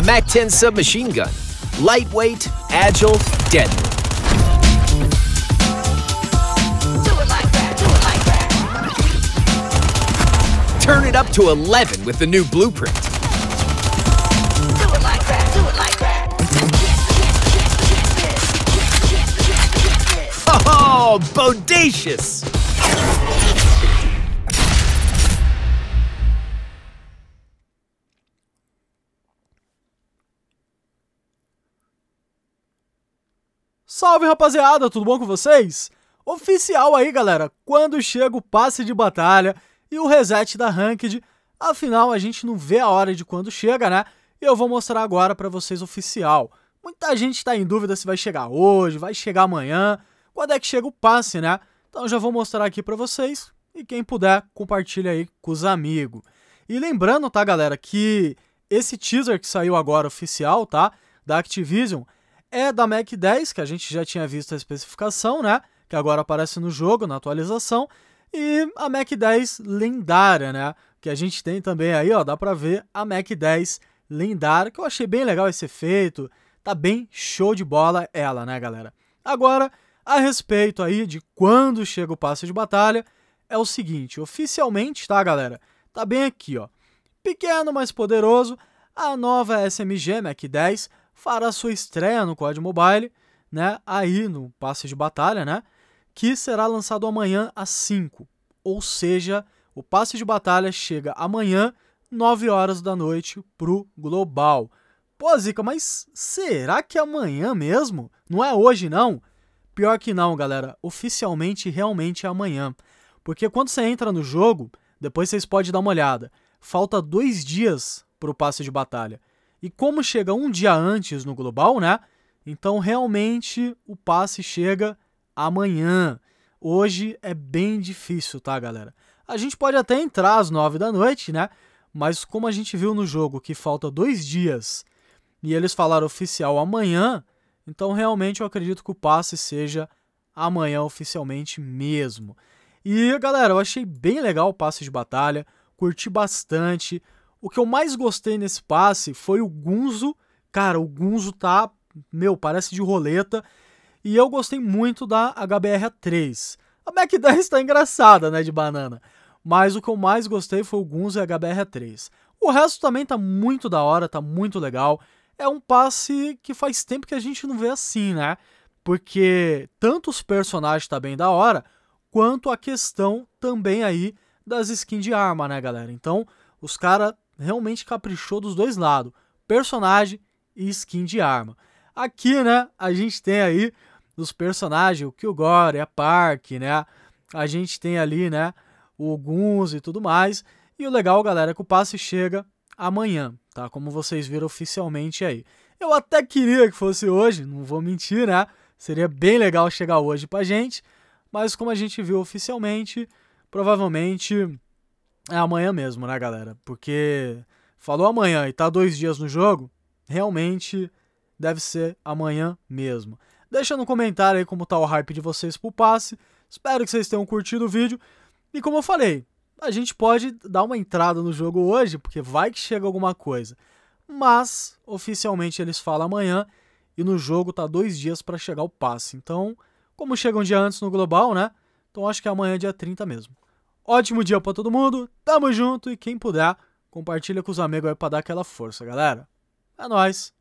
The MAC-10 submachine gun. Lightweight, agile, deadly. turn it up to 11 with the new blueprint. oh, bodacious! Salve rapaziada, tudo bom com vocês? Oficial aí galera, quando chega o passe de batalha e o reset da Ranked, afinal a gente não vê a hora de quando chega, né? E eu vou mostrar agora para vocês oficial. Muita gente tá em dúvida se vai chegar hoje, vai chegar amanhã, quando é que chega o passe, né? Então já vou mostrar aqui para vocês e quem puder compartilha aí com os amigos. E lembrando, tá galera, que esse teaser que saiu agora oficial, tá? Da Activision, é da Mac 10, que a gente já tinha visto a especificação, né? Que agora aparece no jogo, na atualização. E a Mac 10 lendária, né? Que a gente tem também aí, ó, dá pra ver a Mac 10 lendária, que eu achei bem legal esse efeito. Tá bem show de bola ela, né, galera? Agora, a respeito aí de quando chega o passe de batalha, é o seguinte, oficialmente, tá, galera? Tá bem aqui, ó. Pequeno, mas poderoso, a nova SMG Mac 10 fará sua estreia no COD Mobile, né, aí no passe de batalha, né, que será lançado amanhã às 5. Ou seja, o passe de batalha chega amanhã, 9 horas da noite, pro global. Pô, Zica, mas será que é amanhã mesmo? Não é hoje, não? Pior que não, galera. Oficialmente, realmente é amanhã. Porque quando você entra no jogo, depois vocês podem dar uma olhada. Falta dois dias pro passe de batalha. E como chega um dia antes no global, né? Então realmente o passe chega amanhã. Hoje é bem difícil, tá, galera? A gente pode até entrar às 9 da noite, né? Mas como a gente viu no jogo que falta dois dias e eles falaram oficial amanhã, então realmente eu acredito que o passe seja amanhã oficialmente mesmo. E galera, eu achei bem legal o passe de batalha, curti bastante. O que eu mais gostei nesse passe foi o Gunzo. Cara, o Gunzo tá, meu, parece de roleta. E eu gostei muito da HBR3. A Mac 10 tá engraçada, né, de banana. Mas o que eu mais gostei foi o Gunzo e a HBR3. O resto também tá muito da hora, tá muito legal. É um passe que faz tempo que a gente não vê assim, né? Porque tanto os personagens tá bem da hora, quanto a questão também aí das skins de arma, né, galera? Então, os caras realmente caprichou dos dois lados, personagem e skin de arma. Aqui, né, a gente tem aí os personagens, o Kilgore, a Park, né, a gente tem ali, né, o Guns e tudo mais. E o legal, galera, é que o passe chega amanhã, tá? Como vocês viram oficialmente aí. Eu até queria que fosse hoje, não vou mentir, né? Seria bem legal chegar hoje pra gente, mas como a gente viu oficialmente, provavelmente é amanhã mesmo, né, galera? Porque falou amanhã e tá dois dias no jogo, realmente deve ser amanhã mesmo. Deixa no comentário aí como tá o hype de vocês pro passe. Espero que vocês tenham curtido o vídeo. E como eu falei, a gente pode dar uma entrada no jogo hoje, porque vai que chega alguma coisa. Mas, oficialmente eles falam amanhã e no jogo tá dois dias para chegar o passe. Então, como chega um dia antes no global, né? Então acho que é amanhã é dia 30 mesmo. Ótimo dia para todo mundo, tamo junto e quem puder, compartilha com os amigos aí pra dar aquela força, galera. É nóis!